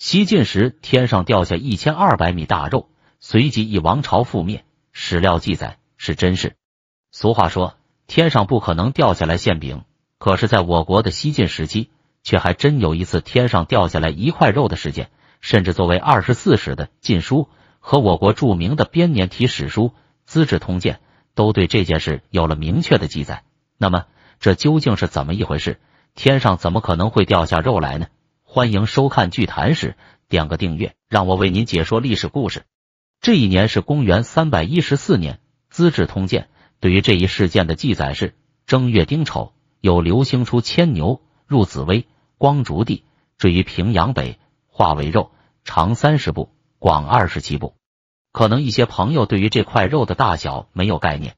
西晋时，天上掉下一千二百米大肉，随即一王朝覆灭。史料记载是真事。俗话说，天上不可能掉下来馅饼，可是，在我国的西晋时期，却还真有一次天上掉下来一块肉的事件。甚至作为二十四史的《晋书》和我国著名的编年体史书《资治通鉴》，都对这件事有了明确的记载。那么，这究竟是怎么一回事？天上怎么可能会掉下肉来呢？欢迎收看《剧谈史》，点个订阅，让我为您解说历史故事。这一年是公元三百一十四年，《资治通鉴》对于这一事件的记载是：正月丁丑，有流星出牵牛，入紫薇，光烛地，坠于平阳北，化为肉，长三十步，广二十七步。可能一些朋友对于这块肉的大小没有概念，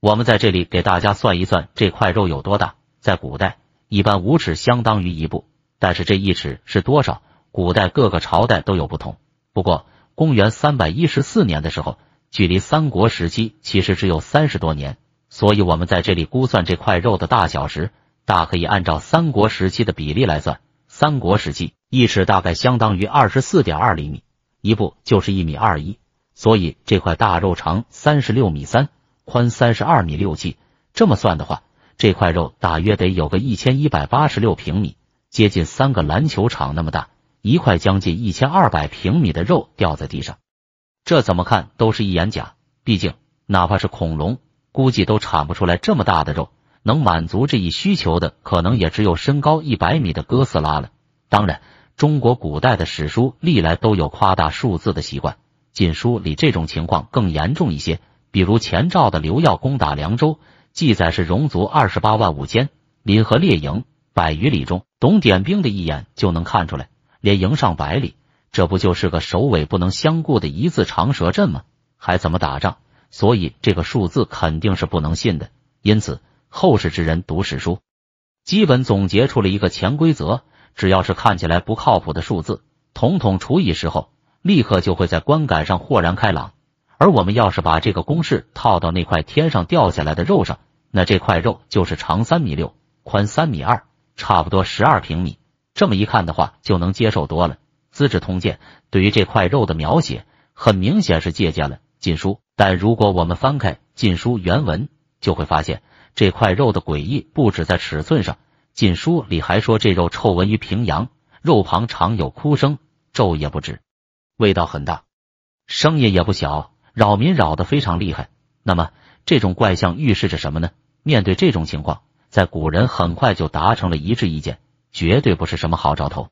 我们在这里给大家算一算这块肉有多大。在古代，一般五尺相当于一步。但是这一尺是多少？古代各个朝代都有不同。不过公元三百一十四年的时候，距离三国时期其实只有三十多年，所以我们在这里估算这块肉的大小时，大可以按照三国时期的比例来算。三国时期一尺大概相当于二十四点二厘米，一步就是一米二一，所以这块大肉长三十六米三，宽三十二米六七。这么算的话，这块肉大约得有个一千一百八十六平米。接近三个篮球场那么大，一块将近一千二百平米的肉掉在地上，这怎么看都是一眼假。毕竟，哪怕是恐龙，估计都产不出来这么大的肉。能满足这一需求的，可能也只有身高一百米的哥斯拉了。当然，中国古代的史书历来都有夸大数字的习惯，《晋书》里这种情况更严重一些。比如前赵的刘耀攻打凉州，记载是戎卒二十八万五千，临河列营。百余里中，懂点兵的一眼就能看出来，连营上百里，这不就是个首尾不能相顾的一字长蛇阵吗？还怎么打仗？所以这个数字肯定是不能信的。因此，后世之人读史书，基本总结出了一个潜规则：只要是看起来不靠谱的数字，统统除以时候，立刻就会在观感上豁然开朗。而我们要是把这个公式套到那块天上掉下来的肉上，那这块肉就是长三米六，宽三米二。差不多十二平米，这么一看的话就能接受多了。《资治通鉴》对于这块肉的描写，很明显是借鉴了《晋书》，但如果我们翻开《晋书》原文，就会发现这块肉的诡异不止在尺寸上，《晋书》里还说这肉臭闻于平阳，肉旁常有哭声，昼夜不止，味道很大，声音也不小，扰民扰得非常厉害。那么这种怪象预示着什么呢？面对这种情况。在古人很快就达成了一致意见，绝对不是什么好兆头，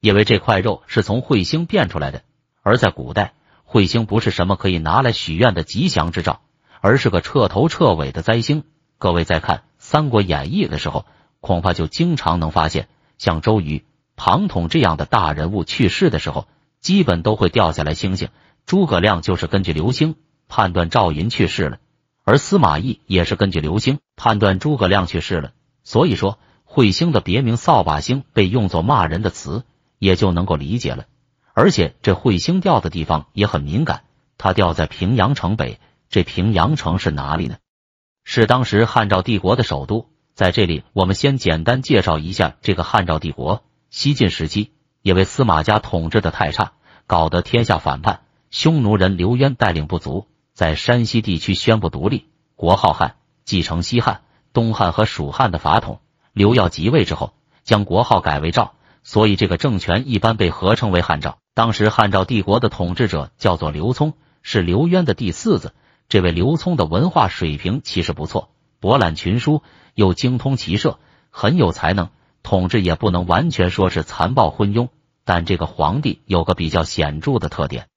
因为这块肉是从彗星变出来的。而在古代，彗星不是什么可以拿来许愿的吉祥之兆，而是个彻头彻尾的灾星。各位在看《三国演义》的时候，恐怕就经常能发现，像周瑜、庞统这样的大人物去世的时候，基本都会掉下来星星。诸葛亮就是根据流星判断赵云去世了，而司马懿也是根据流星。判断诸葛亮去世了，所以说彗星的别名“扫把星”被用作骂人的词，也就能够理解了。而且这彗星掉的地方也很敏感，它掉在平阳城北。这平阳城是哪里呢？是当时汉赵帝国的首都。在这里，我们先简单介绍一下这个汉赵帝国。西晋时期，因为司马家统治的太差，搞得天下反叛，匈奴人刘渊带领部族在山西地区宣布独立，国号汉。继承西汉、东汉和蜀汉的法统，刘耀即位之后，将国号改为赵，所以这个政权一般被合称为汉赵。当时汉赵帝国的统治者叫做刘聪，是刘渊的第四子。这位刘聪的文化水平其实不错，博览群书，又精通骑射，很有才能。统治也不能完全说是残暴昏庸，但这个皇帝有个比较显著的特点，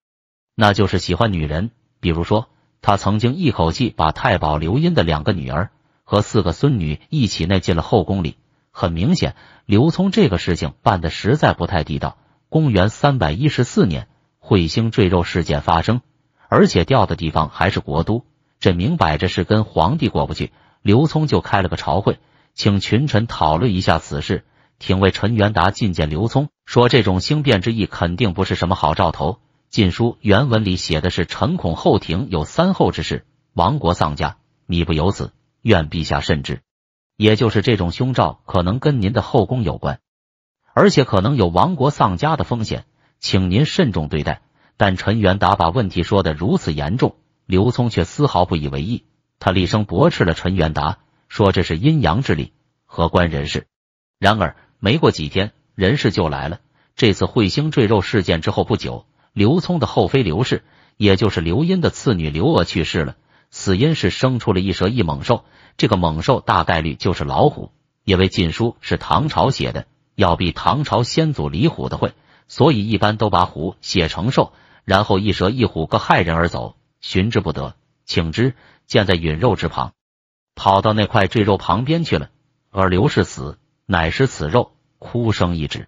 那就是喜欢女人。比如说。他曾经一口气把太保刘因的两个女儿和四个孙女一起纳进了后宫里。很明显，刘聪这个事情办的实在不太地道。公元三百一十四年，彗星坠肉事件发生，而且掉的地方还是国都，这明摆着是跟皇帝过不去。刘聪就开了个朝会，请群臣讨论一下此事。廷尉陈元达觐见刘聪，说这种兴变之意，肯定不是什么好兆头。《晋书》原文里写的是：“陈恐后庭有三后之事，亡国丧家，米不由子，愿陛下慎之。”也就是这种凶兆可能跟您的后宫有关，而且可能有亡国丧家的风险，请您慎重对待。但陈元达把问题说的如此严重，刘聪却丝毫不以为意，他厉声驳斥了陈元达，说这是阴阳之理，何关人事？然而没过几天，人事就来了。这次彗星坠肉事件之后不久。刘聪的后妃刘氏，也就是刘英的次女刘娥去世了，死因是生出了一蛇一猛兽，这个猛兽大概率就是老虎。因为禁书是唐朝写的，要比唐朝先祖李虎的会，所以一般都把虎写成兽，然后一蛇一虎各害人而走，寻之不得，请之见在陨肉之旁，跑到那块赘肉旁边去了。而刘氏死，乃食此肉，哭声一止，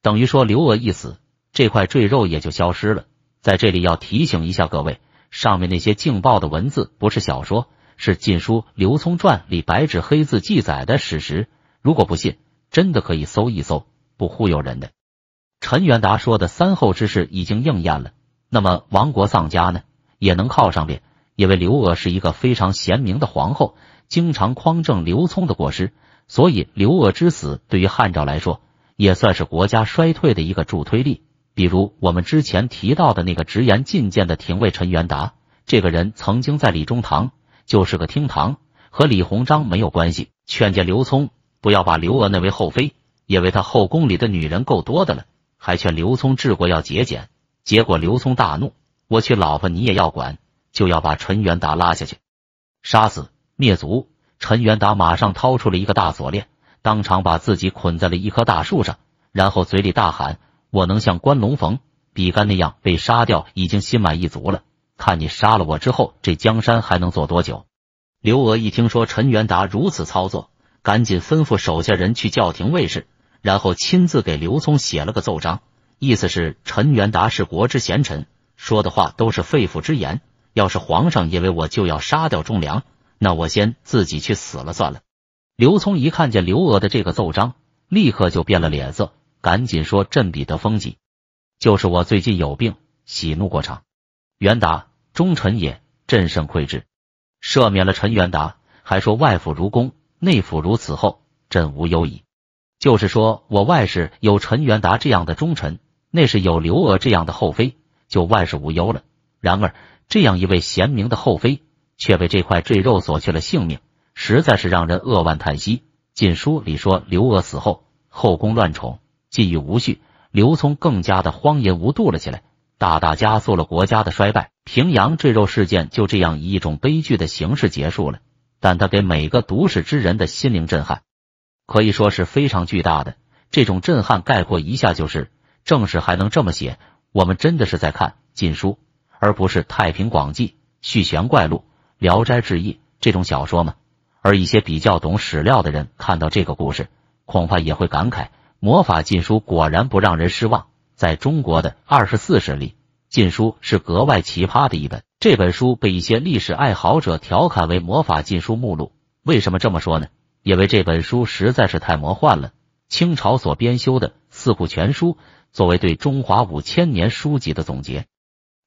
等于说刘娥一死。这块赘肉也就消失了。在这里要提醒一下各位，上面那些劲爆的文字不是小说，是《晋书·刘聪传》里白纸黑字记载的史实。如果不信，真的可以搜一搜，不忽悠人的。陈元达说的“三后之事”已经应验了。那么亡国丧家呢，也能靠上边，因为刘娥是一个非常贤明的皇后，经常匡正刘聪的过失，所以刘娥之死对于汉朝来说，也算是国家衰退的一个助推力。比如我们之前提到的那个直言进谏的廷尉陈元达，这个人曾经在李中堂就是个厅堂，和李鸿章没有关系。劝谏刘聪不要把刘娥那为后妃，因为他后宫里的女人够多的了，还劝刘聪治国要节俭。结果刘聪大怒：“我娶老婆你也要管，就要把陈元达拉下去，杀死灭族。”陈元达马上掏出了一个大锁链，当场把自己捆在了一棵大树上，然后嘴里大喊。我能像关龙逢、比干那样被杀掉，已经心满意足了。看你杀了我之后，这江山还能做多久？刘娥一听说陈元达如此操作，赶紧吩咐手下人去叫停卫士，然后亲自给刘聪写了个奏章，意思是陈元达是国之贤臣，说的话都是肺腑之言。要是皇上因为我就要杀掉忠良，那我先自己去死了算了。刘聪一看见刘娥的这个奏章，立刻就变了脸色。赶紧说，朕彼得风疾，就是我最近有病，喜怒过常。元达忠臣也，朕甚愧之。赦免了陈元达，还说外府如公，内府如此后，朕无忧矣。就是说我外室有陈元达这样的忠臣，内室有刘娥这样的后妃，就万事无忧了。然而，这样一位贤明的后妃，却被这块赘肉所去了性命，实在是让人扼腕叹息。《晋书》里说，刘娥死后，后宫乱宠。禁欲无序，刘聪更加的荒淫无度了起来，大大加速了国家的衰败。平阳坠肉事件就这样以一种悲剧的形式结束了，但他给每个读史之人的心灵震撼，可以说是非常巨大的。这种震撼概括一下就是：正史还能这么写？我们真的是在看《禁书》，而不是《太平广记》《续弦怪录》《聊斋志异》这种小说吗？而一些比较懂史料的人看到这个故事，恐怕也会感慨。《魔法禁书》果然不让人失望。在中国的二十四史里，《禁书》是格外奇葩的一本。这本书被一些历史爱好者调侃为《魔法禁书目录》。为什么这么说呢？因为这本书实在是太魔幻了。清朝所编修的《四库全书》作为对中华五千年书籍的总结，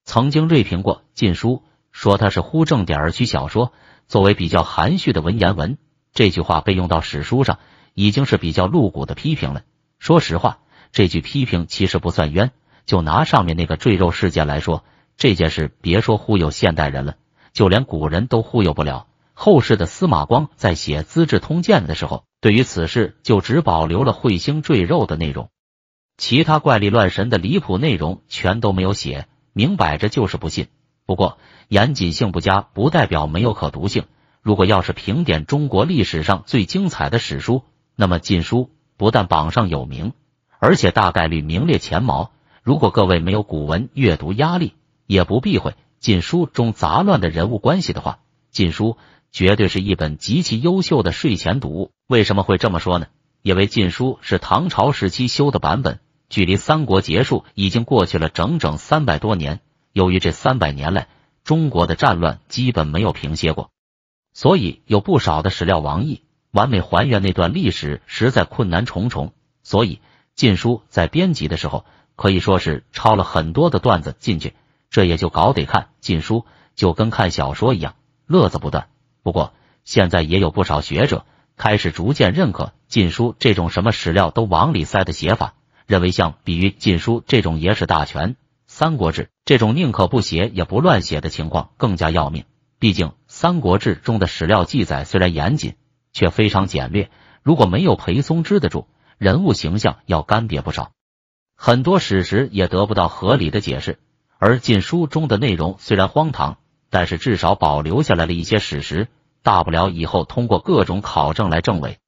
曾经锐评过《禁书》，说它是“忽正点儿取小说”，作为比较含蓄的文言文，这句话被用到史书上，已经是比较露骨的批评了。说实话，这句批评其实不算冤。就拿上面那个赘肉事件来说，这件事别说忽悠现代人了，就连古人都忽悠不了。后世的司马光在写《资治通鉴》的时候，对于此事就只保留了彗星坠肉的内容，其他怪力乱神的离谱内容全都没有写，明摆着就是不信。不过严谨性不佳不代表没有可读性。如果要是评点中国历史上最精彩的史书，那么《晋书》。不但榜上有名，而且大概率名列前茅。如果各位没有古文阅读压力，也不避讳禁书中杂乱的人物关系的话，禁书绝对是一本极其优秀的睡前读物。为什么会这么说呢？因为禁书是唐朝时期修的版本，距离三国结束已经过去了整整三百多年。由于这三百年来中国的战乱基本没有平歇过，所以有不少的史料王毅完美还原那段历史实在困难重重，所以《晋书》在编辑的时候可以说是抄了很多的段子进去，这也就搞得看《晋书》就跟看小说一样，乐子不断。不过现在也有不少学者开始逐渐认可《晋书》这种什么史料都往里塞的写法，认为像比《于晋书》这种野史大全《三国志》这种宁可不写也不乱写的情况更加要命。毕竟《三国志》中的史料记载虽然严谨。却非常简略，如果没有裴松之的注，人物形象要干瘪不少，很多史实也得不到合理的解释。而禁书中的内容虽然荒唐，但是至少保留下来了一些史实，大不了以后通过各种考证来证伪。